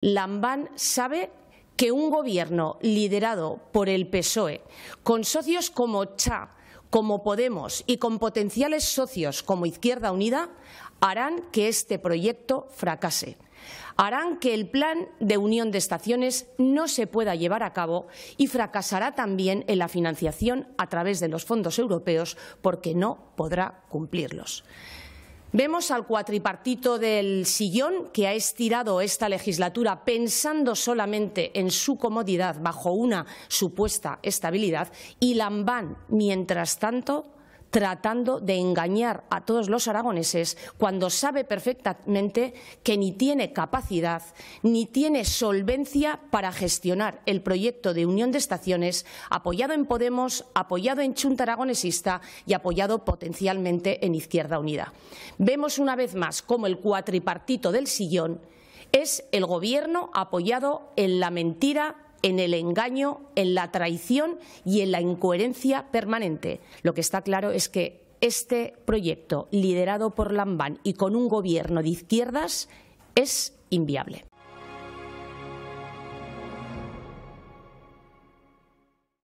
Lambán sabe que un gobierno liderado por el PSOE, con socios como Cha, como Podemos y con potenciales socios como Izquierda Unida, harán que este proyecto fracase. Harán que el plan de unión de estaciones no se pueda llevar a cabo y fracasará también en la financiación a través de los fondos europeos porque no podrá cumplirlos. Vemos al cuatripartito del sillón que ha estirado esta legislatura pensando solamente en su comodidad bajo una supuesta estabilidad y Lambán, mientras tanto, tratando de engañar a todos los aragoneses cuando sabe perfectamente que ni tiene capacidad ni tiene solvencia para gestionar el proyecto de unión de estaciones apoyado en Podemos, apoyado en Chunta Aragonesista y apoyado potencialmente en Izquierda Unida. Vemos una vez más cómo el cuatripartito del sillón es el Gobierno apoyado en la mentira en el engaño, en la traición y en la incoherencia permanente. Lo que está claro es que este proyecto, liderado por Lambán y con un gobierno de izquierdas, es inviable.